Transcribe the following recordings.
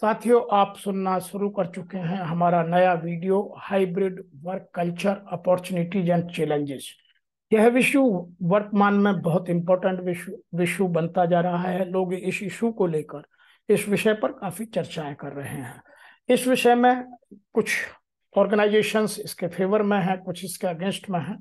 साथियों आप सुनना शुरू कर चुके हैं हमारा नया video hybrid work culture opportunities and challenges यह विषय वर्तमान में बहुत इंपॉर्टेंट विषय विषय बनता जा रहा है लोग इस इशू को लेकर इस विषय पर काफ़ी चर्चाएं कर रहे हैं इस विषय में कुछ ऑर्गेनाइजेशंस इसके फेवर में हैं कुछ इसके अगेंस्ट में हैं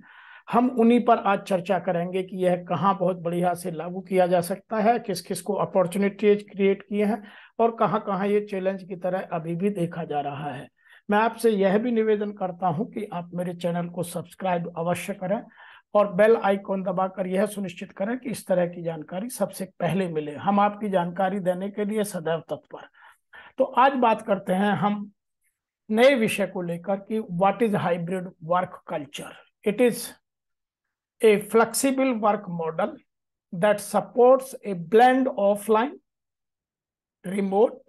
हम उन्हीं पर आज चर्चा करेंगे कि यह कहाँ बहुत बढ़िया से लागू किया जा सकता है किस किस को अपॉर्चुनिटीज क्रिएट किए हैं और कहाँ कहाँ ये चैलेंज की तरह अभी भी देखा जा रहा है मैं आपसे यह भी निवेदन करता हूँ कि आप मेरे चैनल को सब्सक्राइब अवश्य करें और बेल आइकॉन दबाकर यह सुनिश्चित करें कि इस तरह की जानकारी सबसे पहले मिले हम आपकी जानकारी देने के लिए सदैव तत्पर तो आज बात करते हैं हम नए विषय को लेकर कि what is hybrid work culture it is a flexible work model that supports a blend offline, remote,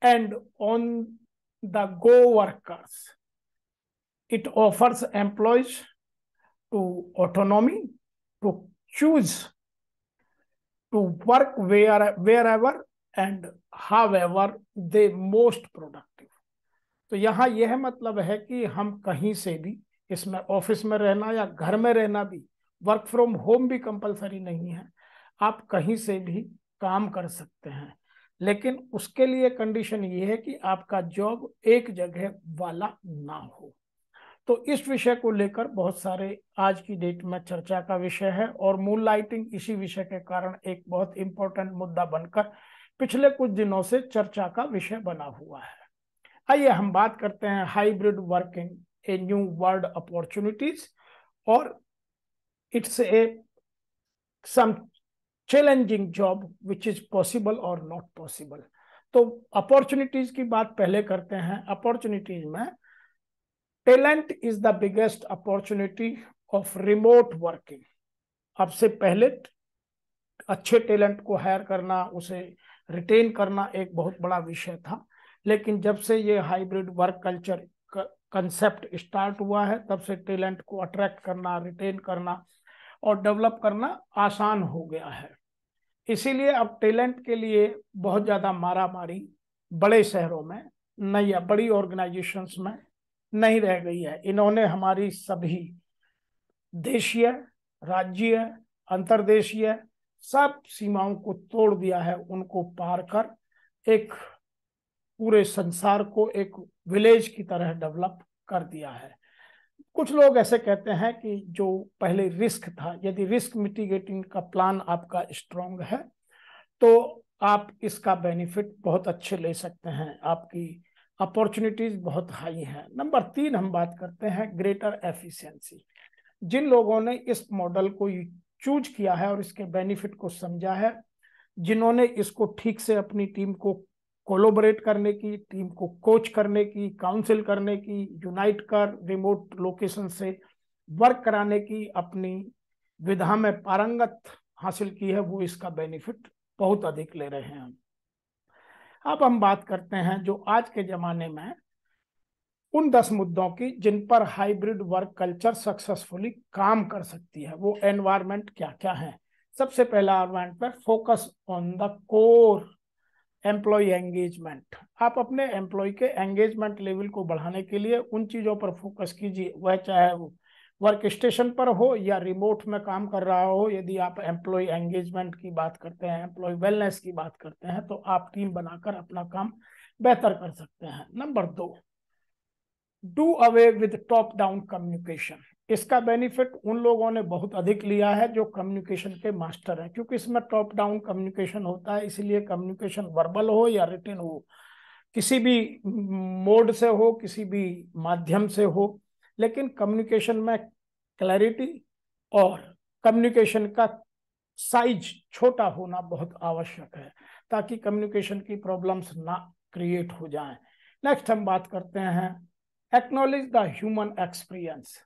and on the go workers. It offers employees to autonomy to choose to work where, wherever and however they most productive productive तो यहाँ यह मतलब है कि हम कहीं से भी इसमें ऑफिस में रहना या घर में रहना भी वर्क फ्रॉम होम भी कंपलसरी नहीं है आप कहीं से भी काम कर सकते हैं लेकिन उसके लिए कंडीशन ये है कि आपका जॉब एक जगह वाला ना हो तो इस विषय को लेकर बहुत सारे आज की डेट में चर्चा का विषय है और मून लाइटिंग इसी विषय के कारण एक बहुत इंपॉर्टेंट मुद्दा बनकर पिछले कुछ दिनों से चर्चा का विषय बना हुआ है आइए हम बात करते हैं hybrid working a new world opportunities or it's a some challenging job which is possible और नॉट पॉसिबल तो अपॉर्चुनिटीज की बात पहले करते हैं अपॉर्चुनिटीज में talent is the biggest opportunity of remote working आपसे पहले अच्छे टैलेंट को हायर करना उसे रिटेन करना एक बहुत बड़ा विषय था लेकिन जब से ये hybrid work culture concept start हुआ है तब से टैलेंट को अट्रैक्ट करना रिटेन करना और डेवलप करना आसान हो गया है इसीलिए अब टैलेंट के लिए बहुत ज़्यादा मारा मारी बड़े शहरों में नहीं या बड़ी ऑर्गेनाइजेशंस में नहीं रह गई है इन्होंने हमारी सभी देशीय राज्य अंतर्देशीय सब सीमाओं को तोड़ दिया है उनको पार कर एक पूरे संसार को एक विलेज की तरह डेवलप कर दिया है कुछ लोग ऐसे कहते हैं कि जो पहले रिस्क था यदि रिस्क मिटिगेटिंग का प्लान आपका स्ट्रॉन्ग है तो आप इसका बेनिफिट बहुत अच्छे ले सकते हैं आपकी अपॉर्चुनिटीज बहुत हाई हैं नंबर तीन हम बात करते हैं ग्रेटर एफिशिएंसी जिन लोगों ने इस मॉडल को चूज किया है और इसके बेनिफिट को समझा है जिन्होंने इसको ठीक से अपनी टीम को कोलोबरेट करने की टीम को कोच करने की काउंसिल करने की यूनाइट कर रिमोट लोकेशन से वर्क कराने की अपनी विधा में पारंगत हासिल की है वो इसका बेनिफिट बहुत अधिक ले रहे हैं अब हम बात करते हैं जो आज के जमाने में उन दस मुद्दों की जिन पर हाइब्रिड वर्क कल्चर सक्सेसफुली काम कर सकती है वो एनवायरमेंट क्या क्या है सबसे पहला एनवायरमेंट पर focus on the core employee engagement आप अपने एम्प्लॉय के एंगेजमेंट लेवल को बढ़ाने के लिए उन चीज़ों पर फोकस कीजिए वह चाहे वो वर्क स्टेशन पर हो या रिमोट में काम कर रहा हो यदि आप एम्प्लॉय एंगेजमेंट की बात करते हैं एम्प्लॉय वेलनेस की बात करते हैं तो आप टीम बनाकर अपना काम बेहतर कर सकते हैं नंबर दो do away with top down communication इसका बेनिफिट उन लोगों ने बहुत अधिक लिया है जो कम्युनिकेशन के मास्टर हैं क्योंकि इसमें टॉप डाउन कम्युनिकेशन होता है इसलिए कम्युनिकेशन वर्बल हो या रिटर्न हो किसी भी मोड से हो किसी भी माध्यम से हो लेकिन कम्युनिकेशन में क्लैरिटी और कम्युनिकेशन का साइज छोटा होना बहुत आवश्यक है ताकि कम्युनिकेशन की प्रॉब्लम्स ना क्रिएट हो जाएं नेक्स्ट हम बात करते हैं एक्नोलेज द ह्यूमन एक्सपीरियंस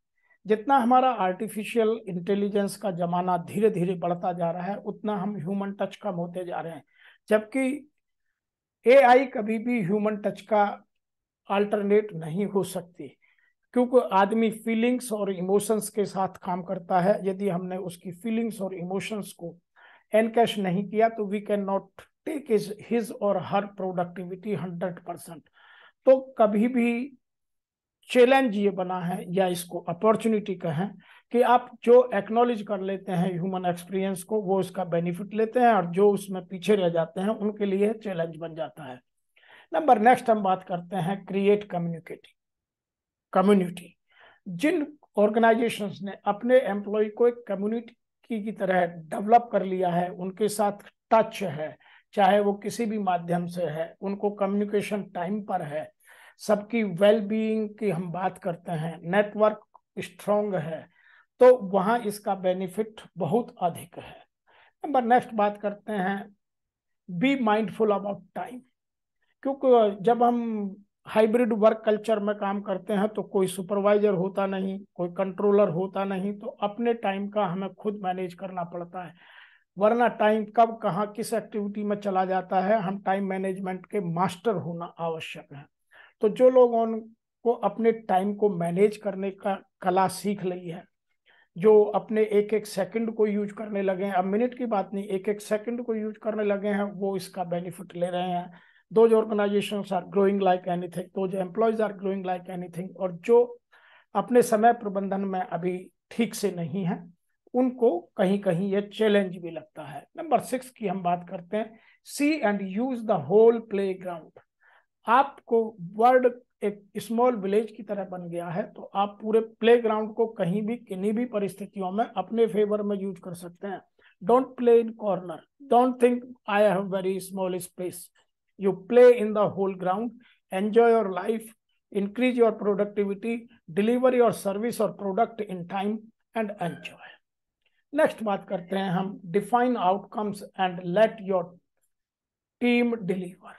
जितना हमारा आर्टिफिशियल इंटेलिजेंस का ज़माना धीरे धीरे बढ़ता जा रहा है उतना हम ह्यूमन टच कम होते जा रहे हैं जबकि एआई कभी भी ह्यूमन टच का अल्टरनेट नहीं हो सकती क्योंकि आदमी फीलिंग्स और इमोशंस के साथ काम करता है यदि हमने उसकी फीलिंग्स और इमोशंस को एनकैश नहीं किया तो we can not take is his और हर प्रोडक्टिविटी हंड्रेड परसेंट तो कभी भी चैलेंज ये बना है या इसको अपॉर्चुनिटी कहें कि आप जो एक्नॉलेज कर लेते हैं ह्यूमन एक्सपीरियंस को वो उसका बेनिफिट लेते हैं और जो उसमें पीछे रह जाते हैं उनके लिए चैलेंज बन जाता है नंबर नेक्स्ट हम बात करते हैं क्रिएट कम्युनिकेटिंग कम्युनिटी जिन ऑर्गेनाइजेशन ने अपने एम्प्लॉय को एक कम्युनिटी की तरह डेवलप कर लिया है उनके साथ टच है चाहे वो किसी भी माध्यम से है उनको कम्युनिकेशन टाइम पर है सबकी वेल बीइंग की हम बात करते हैं नेटवर्क स्ट्रोंग है तो वहाँ इसका बेनिफिट बहुत अधिक है नंबर नेक्स्ट बात करते हैं बी माइंडफुल अबाउट टाइम क्योंकि जब हम हाइब्रिड वर्क कल्चर में काम करते हैं तो कोई सुपरवाइजर होता नहीं कोई कंट्रोलर होता नहीं तो अपने टाइम का हमें खुद मैनेज करना पड़ता है वरना टाइम कब कहाँ किस एक्टिविटी में चला जाता है हम टाइम मैनेजमेंट के मास्टर होना आवश्यक है तो जो लोग उनको अपने टाइम को मैनेज करने का कला सीख ली है जो अपने एक एक सेकंड को यूज करने लगे हैं अब मिनट की बात नहीं एक एक सेकंड को यूज करने लगे हैं वो इसका बेनिफिट ले रहे हैं दो जो organisation are growing like anything जो employees are growing like anything और जो अपने समय प्रबंधन में अभी ठीक से नहीं है उनको कहीं कहीं ये चैलेंज भी लगता है नंबर सिक्स की हम बात करते हैं see and use the whole play ground आपको वर्ल्ड एक स्मॉल विलेज की तरह बन गया है तो आप पूरे प्ले ग्राउंड को कहीं भी किन्हीं भी परिस्थितियों में अपने फेवर में यूज कर सकते हैं don't play in corner don't think I have very small space you play in the whole ground enjoy your life increase your productivity deliver your service और product in time and enjoy next बात करते हैं हम define outcomes and let your team deliver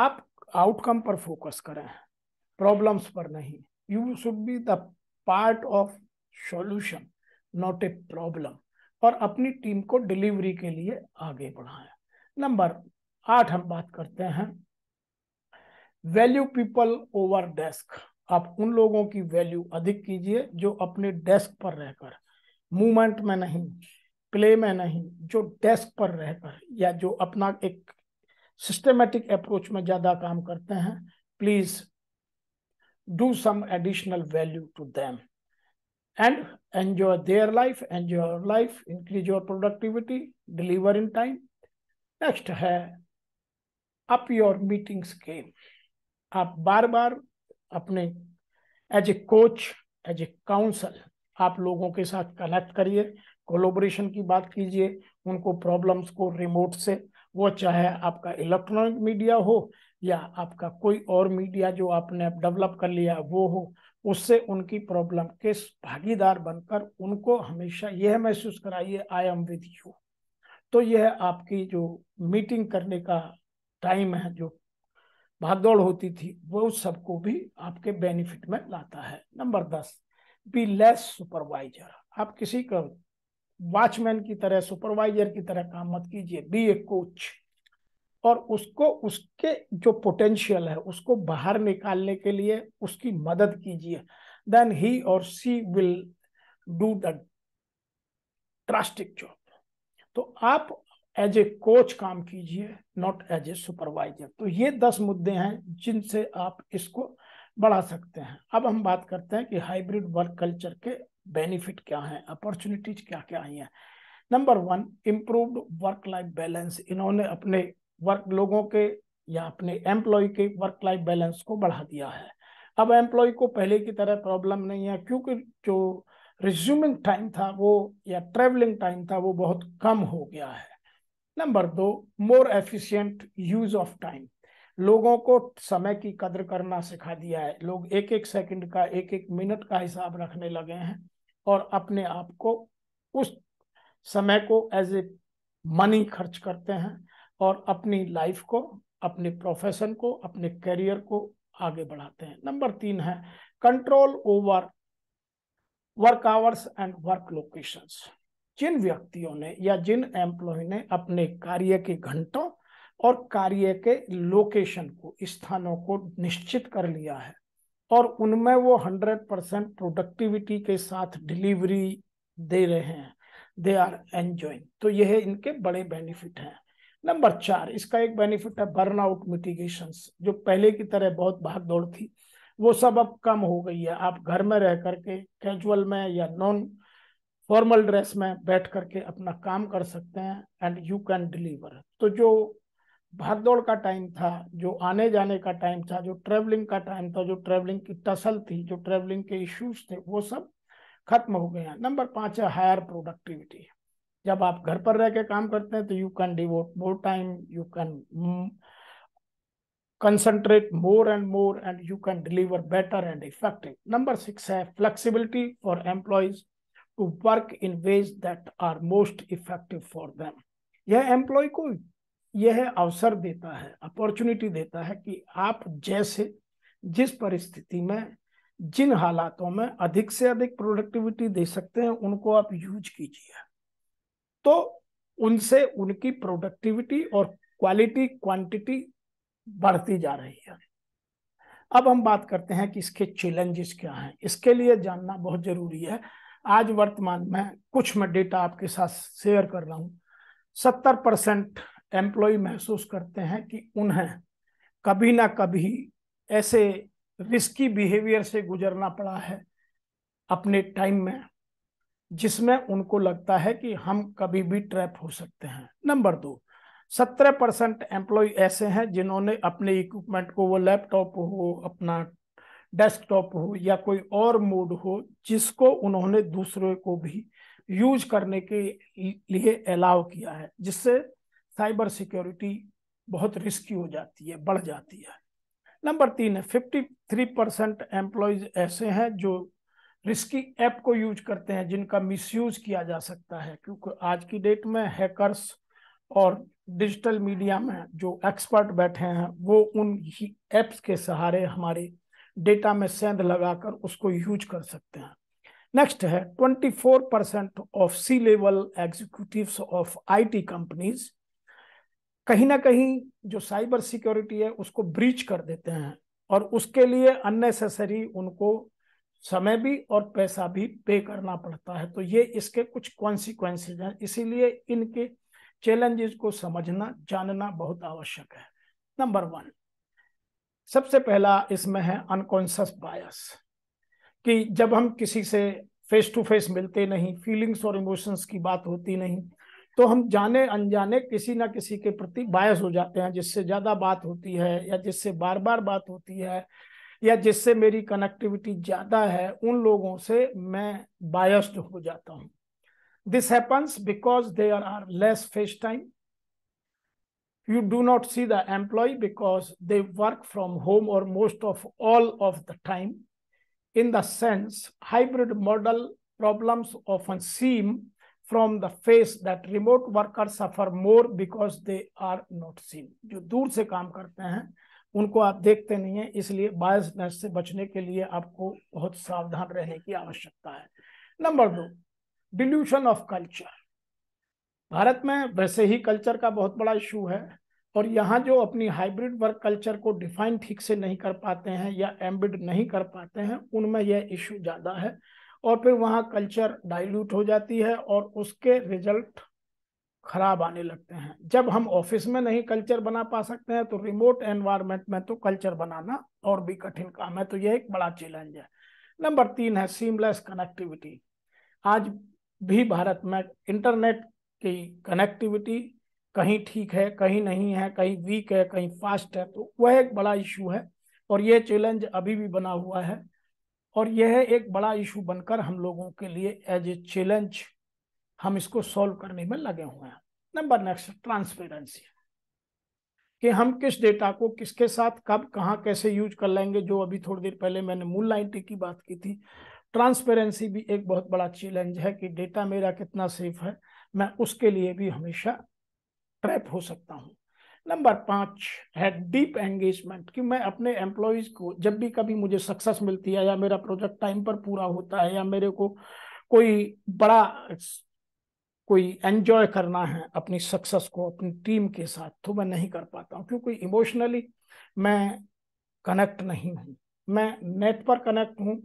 आप outcome पर focus करें problems पर नहीं you should be the part of solution not a problem और अपनी टीम को डिलीवरी के लिए आगे बढ़ाएं नंबर आठ हम बात करते हैं वैल्यू पीपल ओवर डेस्क आप उन लोगों की वैल्यू अधिक कीजिए जो अपने डेस्क पर रहकर मूवमेंट में नहीं प्ले में नहीं जो डेस्क पर रहकर या जो अपना एक सिस्टमेटिक अप्रोच में ज्यादा काम करते हैं please do some additional value to them and enjoy their life enjoy your life increase your productivity deliver in time next है अप योर मीटिंग गेम आप बार बार अपने as a coach as a counsel आप लोगों के साथ connect करिए कोलोबोरेशन की बात कीजिए उनको प्रॉब्लम्स को रिमोट से वो चाहे आपका इलेक्ट्रॉनिक मीडिया हो या आपका कोई और मीडिया जो आपने डेवलप कर लिया वो हो उससे उनकी प्रॉब्लम के भागीदार बनकर उनको हमेशा यह महसूस कराइए आई एम विद यू तो यह आपकी जो मीटिंग करने का टाइम है जो भागदौड़ होती थी वो सबको भी आपके बेनिफिट में लाता है नंबर दस बी लेस सुपरवाइजर आप किसी का वॉचमैन की तरह सुपरवाइजर की तरह काम मत कीजिए बी ए कोच और उसको उसके जो पोटेंशियल है उसको बाहर निकालने के लिए उसकी मदद कीजिए देन ही और she will do the drastic job तो आप एज ए कोच काम कीजिए नॉट एज ए सुपरवाइजर तो ये दस मुद्दे हैं जिनसे आप इसको बढ़ा सकते हैं अब हम बात करते हैं कि हाइब्रिड वर्क कल्चर के बेनिफिट क्या है अपॉर्चुनिटीज क्या क्या आई हैं number one improve work life balance इन्होंने अपने वर्क लोगों के या अपने एम्प्लॉय के वर्क लाइफ बैलेंस को बढ़ा दिया है अब एम्प्लॉय को पहले की तरह प्रॉब्लम नहीं है क्योंकि जो रिज्यूमिंग टाइम था वो या ट्रेवलिंग टाइम था वो बहुत कम हो गया है नंबर दो more efficient use of time लोगों को समय की कदर करना सिखा दिया है लोग एक एक सेकंड का एक एक मिनट का हिसाब रखने लगे हैं और अपने आप को उस समय को एज ए मनी खर्च करते हैं और अपनी लाइफ को अपने प्रोफेशन को अपने करियर को आगे बढ़ाते हैं नंबर तीन है control over work hours and work locations जिन व्यक्तियों ने या जिन एम्प्लॉय ने अपने कार्य के घंटों और कार्य के लोकेशन को स्थानों को निश्चित कर लिया है और उनमें वो हंड्रेड परसेंट प्रोडक्टिविटी के साथ डिलीवरी दे रहे हैं दे आर एंजॉइंग तो यह इनके बड़े बेनिफिट हैं नंबर चार इसका एक बेनिफिट है बर्न आउट मिटिगेशन जो पहले की तरह बहुत भाग दौड़ थी वो सब अब कम हो गई है आप घर में रह करके कैजुअल में या नॉन फॉर्मल ड्रेस में बैठ करके अपना काम कर सकते हैं एंड यू कैन डिलीवर तो जो भागदौड़ का टाइम था जो आने जाने का टाइम था जो ट्रेवलिंग का टाइम था जो ट्रेवलिंग की टसल थी जो ट्रेवलिंग के इश्यूज थे वो सब खत्म हो गए हैं नंबर पाँच है हायर प्रोडक्टिविटी जब आप घर पर रह के काम करते हैं तो you can devote more time you can concentrate more and more and you can deliver better and effective number six है flexibility for employees to work in ways that are most effective for them यह employee को यह अवसर देता है opportunity देता है कि आप जैसे जिस परिस्थिति में जिन हालातों में अधिक से अधिक प्रोडक्टिविटी दे सकते हैं उनको आप यूज कीजिए तो उनसे उनकी प्रोडक्टिविटी और क्वालिटी क्वांटिटी बढ़ती जा रही है अब हम बात करते हैं कि इसके चैलेंजेस क्या हैं इसके लिए जानना बहुत ज़रूरी है आज वर्तमान में कुछ मैं डेटा आपके साथ शेयर कर रहा हूँ सत्तर परसेंट एम्प्लॉय महसूस करते हैं कि उन्हें कभी ना कभी ऐसे रिस्की बिहेवियर से गुजरना पड़ा है अपने टाइम में जिसमें उनको लगता है कि हम कभी भी ट्रैप हो सकते हैं नंबर दो सत्रह परसेंट एम्प्लॉय ऐसे हैं जिन्होंने अपने इक्विपमेंट को वो लैपटॉप हो अपना डेस्कटॉप हो या कोई और मोड हो जिसको उन्होंने दूसरे को भी यूज करने के लिए अलाउ किया है जिससे साइबर सिक्योरिटी बहुत रिस्की हो जाती है बढ़ जाती है नंबर तीन है फिफ्टी थ्री परसेंट एम्प्लॉयज ऐसे हैं जो रिस्की ऐप को यूज करते हैं जिनका मिसयूज किया जा सकता है क्योंकि आज की डेट में हैकर्स और डिजिटल मीडिया में जो एक्सपर्ट बैठे हैं वो उन ही ऐप्स के सहारे हमारे डेटा में सेंध लगाकर उसको यूज कर सकते हैं नेक्स्ट है twenty four percent of C level executive of IT companies कहीं ना कहीं जो साइबर सिक्योरिटी है उसको ब्रीच कर देते हैं और उसके लिए अननेसेसरी उनको समय भी और पैसा भी पे करना पड़ता है तो ये इसके कुछ कॉन्सिक्वेंसेज हैं इसीलिए इनके चैलेंजेस को समझना जानना बहुत आवश्यक है नंबर वन सबसे पहला इसमें है अनकॉन्शस बायस कि जब हम किसी से फेस टू फेस मिलते नहीं फीलिंग्स और इमोशंस की बात होती नहीं तो हम जाने अनजाने किसी ना किसी के प्रति बायस हो जाते हैं जिससे ज्यादा बात होती है या जिससे बार बार बात होती है या जिससे मेरी कनेक्टिविटी ज्यादा है उन लोगों से मैं बायस्ड हो जाता हूं this happens because there are less face time you do not see the employee because they work from home और most of all of the time in these hybrid model problems often seem from the face that remote worker suffer more because they are not seen जो दूर से काम करते हैं उनको आप देखते नहीं है इसलिए बायसनेस से बचने के लिए आपको बहुत सावधान रहने की आवश्यकता है नंबर दो डिल्यूशन ऑफ कल्चर भारत में वैसे ही कल्चर का बहुत बड़ा इशू है और यहाँ जो अपनी हाइब्रिड वर्क कल्चर को डिफाइन ठीक से नहीं कर पाते हैं या एम्बिड नहीं कर पाते हैं उनमें यह इशू ज़्यादा है और फिर वहाँ कल्चर डाइल्यूट हो जाती है और उसके रिजल्ट खराब आने लगते हैं जब हम ऑफिस में नहीं कल्चर बना पा सकते हैं तो रिमोट एनवायरमेंट में तो कल्चर बनाना और भी कठिन काम है तो यह एक बड़ा चैलेंज है नंबर तीन है सीमलेस कनेक्टिविटी आज भी भारत में इंटरनेट की कनेक्टिविटी कहीं ठीक है कहीं नहीं है कहीं वीक है कहीं फास्ट है तो वह एक बड़ा इशू है और ये चैलेंज अभी भी बना हुआ है और यह एक बड़ा इशू बनकर हम लोगों के लिए एज ए चैलेंज हम इसको सॉल्व करने में लगे हुए हैं नंबर नेक्स्ट ट्रांसपेरेंसी कि हम किस डेटा को किसके साथ कब कहाँ कैसे यूज कर लेंगे जो अभी थोड़ी देर पहले मैंने मूल टी की बात की थी ट्रांसपेरेंसी भी एक बहुत बड़ा चैलेंज है कि डेटा मेरा कितना सेफ है मैं उसके लिए भी हमेशा ट्रैप हो सकता हूँ नंबर पाँच है डीप एंगेजमेंट कि मैं अपने एम्प्लॉयज़ को जब भी कभी मुझे सक्सेस मिलती है या मेरा प्रोजेक्ट टाइम पर पूरा होता है या मेरे को कोई बड़ा कोई एंजॉय करना है अपनी सक्सेस को अपनी टीम के साथ तो मैं नहीं कर पाता हूँ क्योंकि इमोशनली मैं कनेक्ट नहीं हूँ मैं नेट पर कनेक्ट हूँ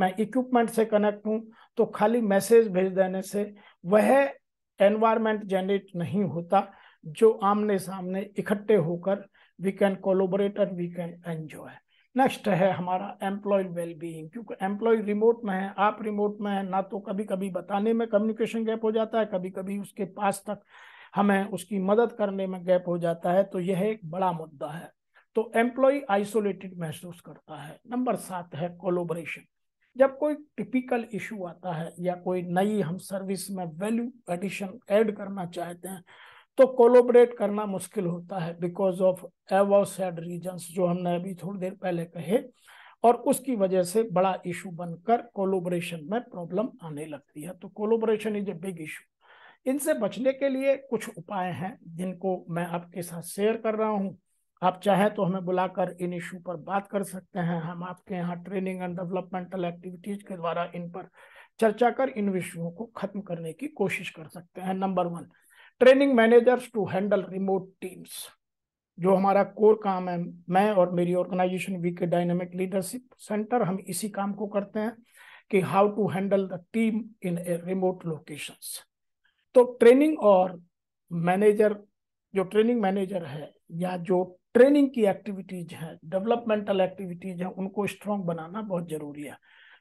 मैं इक्विपमेंट से कनेक्ट हूँ तो खाली मैसेज भेज देने से वह एनवायरमेंट जनरेट नहीं होता जो आमने सामने इकट्ठे होकर we can collaborate and we can enjoy next है हमारा एम्प्लॉय वेलबींग क्योंकि एम्प्लॉय रिमोट में है आप रिमोट में है ना तो कभी कभी बताने में कम्युनिकेशन गैप हो जाता है कभी कभी उसके पास तक हमें उसकी मदद करने में गैप हो जाता है तो यह एक बड़ा मुद्दा है तो एम्प्लॉय आइसोलेटेड महसूस करता है नंबर सात है कोलोबरेशन जब कोई टिपिकल इशू आता है या कोई नई हम सर्विस में वैल्यू एडिशन ऐड करना चाहते हैं तो कोलोबरेट करना मुश्किल होता है because of aforesaid reasons जो हमने अभी थोड़ी देर पहले कहे और उसकी वजह से बड़ा इशू बनकर कोलोबरेशन में प्रॉब्लम आने लगती है तो collaboration is a big issue इनसे बचने के लिए कुछ उपाय हैं जिनको मैं आपके साथ शेयर कर रहा हूँ आप चाहें तो हमें बुलाकर इन इशू पर बात कर सकते हैं हम आपके यहाँ ट्रेनिंग एंड डेवलपमेंटल एक्टिविटीज के द्वारा इन पर चर्चा कर इन विषयों को खत्म करने की कोशिश कर सकते हैं number one training managers to handle remote teams जो हमारा कोर काम है मैं और मेरी organisation V K dynamic leadership centre हम इसी काम को करते हैं कि how to handle the team in a remote locations तो ट्रेनिंग और मैनेजर जो ट्रेनिंग मैनेजर है या जो ट्रेनिंग की एक्टिविटीज हैं डेवलपमेंटल एक्टिविटीज हैं उनको स्ट्रॉन्ग बनाना बहुत जरूरी है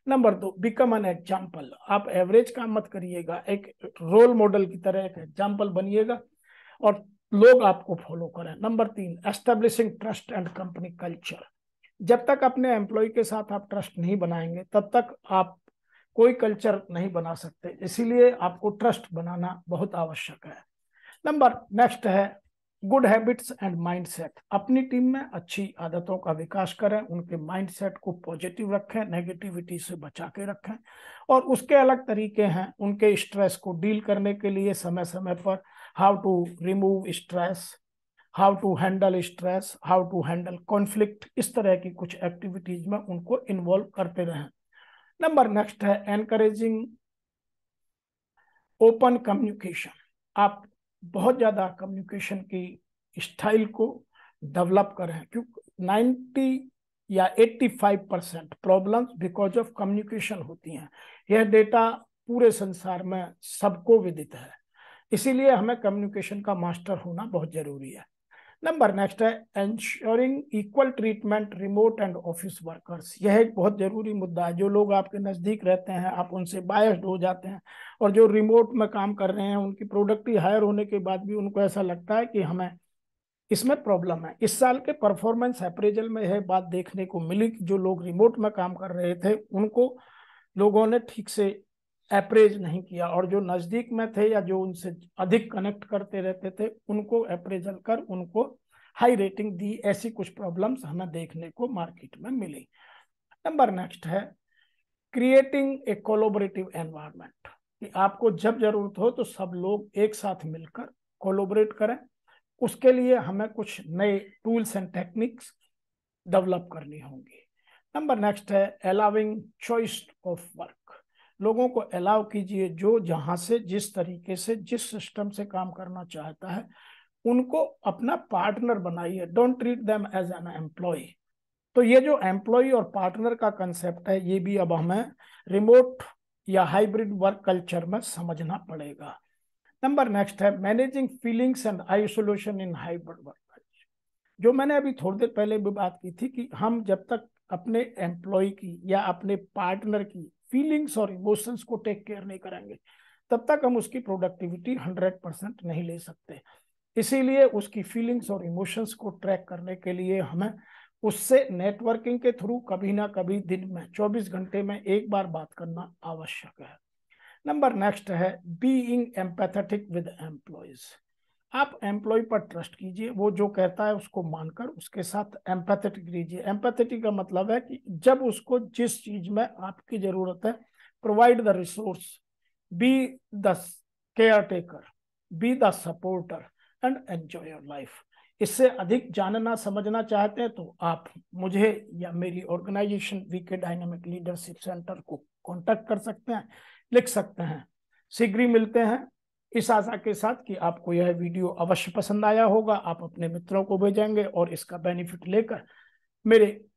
नंबर दो बिकम एन एग्जाम्पल आप एवरेज काम मत करिएगा एक रोल मॉडल की तरह एक एग्जाम्पल बनिएगा और लोग आपको फॉलो करें नंबर तीन establishing trust and company culture जब तक अपने एम्प्लॉय के साथ आप ट्रस्ट नहीं बनाएंगे तब तक आप कोई कल्चर नहीं बना सकते इसीलिए आपको ट्रस्ट बनाना बहुत आवश्यक है नंबर नेक्स्ट है गुड हैबिट्स एंड माइंडसेट अपनी टीम में अच्छी आदतों का विकास करें उनके माइंडसेट को पॉजिटिव रखें नेगेटिविटी से बचा के रखें और उसके अलग तरीके हैं उनके स्ट्रेस को डील करने के लिए समय समय पर how to remove stress how to handle stress how to handle conflict इस तरह की कुछ एक्टिविटीज में उनको इन्वॉल्व करते रहें नंबर नेक्स्ट है एनकरेजिंग ओपन कम्युनिकेशन आप बहुत ज़्यादा कम्युनिकेशन की स्टाइल को डेवलप करें क्योंकि नाइन्टी या 85 percent problems because of communication होती हैं यह डेटा पूरे संसार में सबको विदित है इसीलिए हमें कम्युनिकेशन का मास्टर होना बहुत ज़रूरी है नंबर नेक्स्ट है ensuring equal treatment remote and office workers यह एक बहुत ज़रूरी मुद्दा है जो लोग आपके नज़दीक रहते हैं आप उनसे बायस्ड हो जाते हैं और जो रिमोट में काम कर रहे हैं उनकी प्रोडक्टिव हायर होने के बाद भी उनको ऐसा लगता है कि हमें इसमें प्रॉब्लम है इस साल के परफॉर्मेंस अप्रेजल में यह बात देखने को मिली कि जो लोग रिमोट में काम कर रहे थे उनको लोगों ने ठीक से एपरेज नहीं किया और जो नज़दीक में थे या जो उनसे अधिक कनेक्ट करते रहते थे उनको एपरेजल कर उनको हाई रेटिंग दी ऐसी कुछ प्रॉब्लम्स हमें देखने को मार्केट में मिली नंबर नेक्स्ट है क्रिएटिंग ए कोलोबरेटिव एनवायरमेंट कि आपको जब जरूरत हो तो सब लोग एक साथ मिलकर कोलोबरेट करें उसके लिए हमें कुछ नए टूल्स एंड टेक्निक्स डेवलप करनी होंगी नंबर नेक्स्ट है अलाउिंग चॉइस ऑफ वर्क लोगों को अलाउ कीजिए जो जहाँ से जिस तरीके से जिस सिस्टम से काम करना चाहता है उनको अपना पार्टनर बनाइए don't treat them as an employee तो ये जो एम्प्लॉय और पार्टनर का कंसेप्ट है ये भी अब हमें रिमोट या हाइब्रिड वर्क कल्चर में समझना पड़ेगा नंबर नेक्स्ट है managing feelings and isolation in hybrid work culture जो मैंने अभी थोड़ी देर पहले भी बात की थी कि हम जब तक अपने एम्प्लॉय की या अपने पार्टनर की फीलिंग्स और इमोशंस को टेक केयर नहीं करेंगे तब तक हम उसकी प्रोडक्टिविटी हंड्रेड परसेंट नहीं ले सकते इसीलिए उसकी फीलिंग्स और इमोशंस को ट्रैक करने के लिए हमें उससे नेटवर्किंग के थ्रू कभी ना कभी दिन में 24 घंटे में एक बार बात करना आवश्यक है नंबर नेक्स्ट है बीइंग एम्पैथेटिक विद एम्प्लॉयज़ आप एम्प्लॉय पर ट्रस्ट कीजिए वो जो कहता है उसको मानकर उसके साथ एम्पैथेटिक लीजिए एम्पैथेटिक का मतलब है कि जब उसको जिस चीज में आपकी जरूरत है provide the resource be the caretaker be the supporter and enjoy your life इससे अधिक जानना समझना चाहते हैं तो आप मुझे या मेरी organisation VK dynamic leadership centre को कांटेक्ट कर सकते हैं लिख सकते हैं शीघ्र ही मिलते हैं इस आशा के साथ कि आपको यह वीडियो अवश्य पसंद आया होगा आप अपने मित्रों को भेजेंगे और इसका बेनिफिट लेकर मेरे